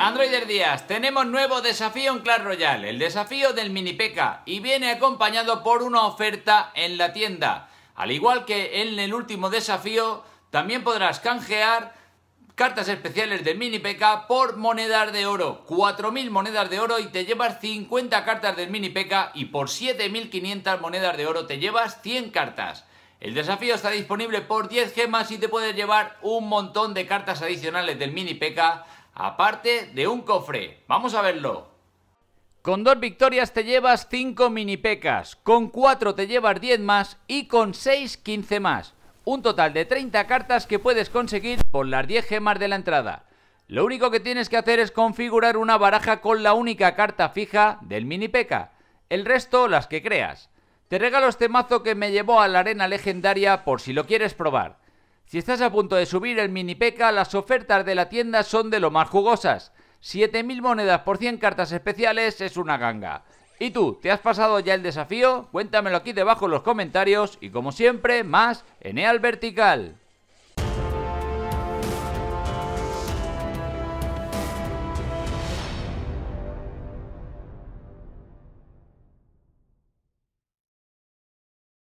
Androider Díaz, tenemos nuevo desafío en Clash Royale, el desafío del mini peca y viene acompañado por una oferta en la tienda. Al igual que en el último desafío, también podrás canjear cartas especiales del mini PK por monedas de oro. 4.000 monedas de oro y te llevas 50 cartas del mini peca y por 7.500 monedas de oro te llevas 100 cartas. El desafío está disponible por 10 gemas y te puedes llevar un montón de cartas adicionales del mini peca aparte de un cofre. Vamos a verlo. Con dos victorias te llevas 5 mini pecas, con 4 te llevas 10 más y con 6 15 más. Un total de 30 cartas que puedes conseguir por las 10 gemas de la entrada. Lo único que tienes que hacer es configurar una baraja con la única carta fija del mini peca. El resto las que creas. Te regalo este mazo que me llevó a la arena legendaria por si lo quieres probar. Si estás a punto de subir el mini peca, las ofertas de la tienda son de lo más jugosas. 7.000 monedas por 100 cartas especiales es una ganga. ¿Y tú, te has pasado ya el desafío? Cuéntamelo aquí debajo en los comentarios y como siempre, más en EAL Vertical.